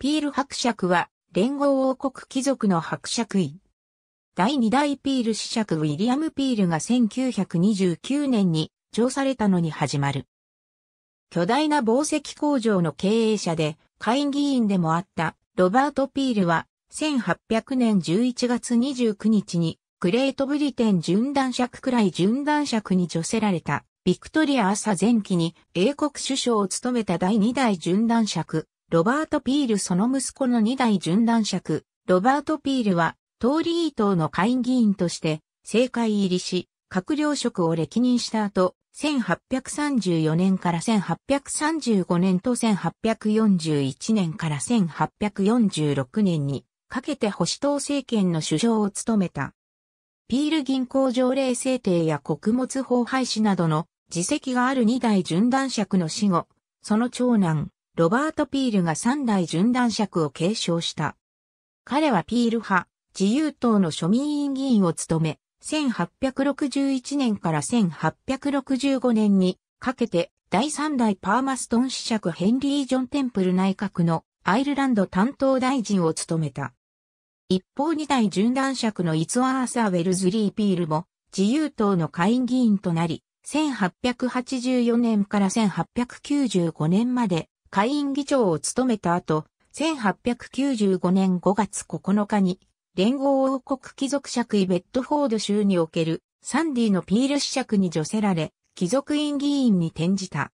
ピール伯爵は、連合王国貴族の伯爵位。第2代ピール子爵ウィリアム・ピールが1929年に上されたのに始まる。巨大な紡績工場の経営者で、会議員でもあったロバート・ピールは、1800年11月29日に、グレートブリテン巡断爵くらい巡断爵に除せられた、ビクトリア朝前期に英国首相を務めた第2代巡断爵、ロバート・ピールその息子の二代順断爵、ロバート・ピールは、通りー党の会議員として、政界入りし、閣僚職を歴任した後、1834年から1835年と1841年から1846年にかけて保守党政権の首相を務めた。ピール銀行条例制定や穀物法廃止などの自責がある二代順断爵の死後、その長男、ロバート・ピールが三代順断尺を継承した。彼はピール派、自由党の庶民委員議員を務め、1861年から1865年にかけて第三代パーマストン子爵ヘンリー・ジョン・テンプル内閣のアイルランド担当大臣を務めた。一方二代順断爵のイツワーサー・ウェルズリー・ピールも自由党の下院議員となり、1884年から1895年まで会員議長を務めた後、1895年5月9日に、連合王国貴族爵位ベッドフォード州におけるサンディのピール子爵に除せられ、貴族院議員に転じた。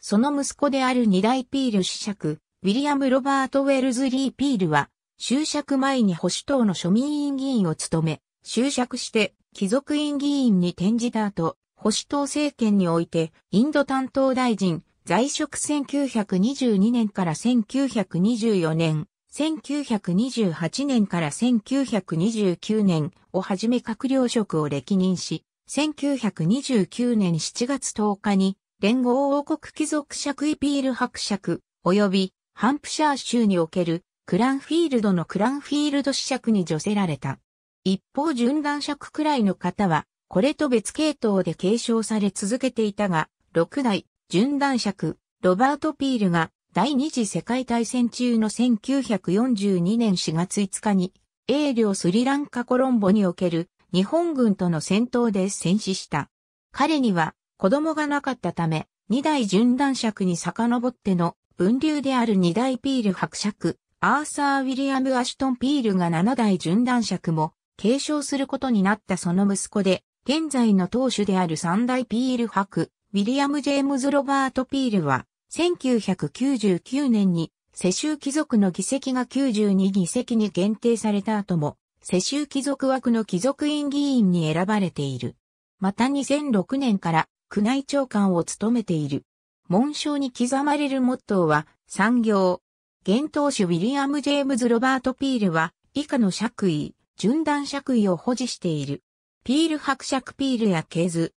その息子である二大ピール子爵、ウィリアム・ロバート・ウェルズリー・ピールは、就職前に保守党の庶民院議員を務め、就職して貴族院議員に転じた後、保守党政権において、インド担当大臣、在職1922年から1924年、1928年から1929年をはじめ閣僚職を歴任し、1929年7月10日に連合王国貴族爵イピール伯爵及びハンプシャー州におけるクランフィールドのクランフィールド子爵に除せられた。一方、順断爵くらいの方はこれと別系統で継承され続けていたが、6代、順男尺、ロバート・ピールが、第二次世界大戦中の1942年4月5日に、英領スリランカコロンボにおける日本軍との戦闘で戦死した。彼には子供がなかったため、二代順男尺に遡っての分流である二代ピール伯爵、アーサー・ウィリアム・アシュトン・ピールが七代順男尺も継承することになったその息子で、現在の当主である三大ピール博、ウィリアム・ジェームズ・ロバート・ピールは、1999年に世襲貴族の議席が92議席に限定された後も、世襲貴族枠の貴族院議員に選ばれている。また2006年から宮内長官を務めている。紋章に刻まれるモットーは、産業。現当主ウィリアム・ジェームズ・ロバート・ピールは、以下の爵位、順断爵位を保持している。ピール伯爵ピールやケーズ。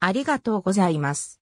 ありがとうございます。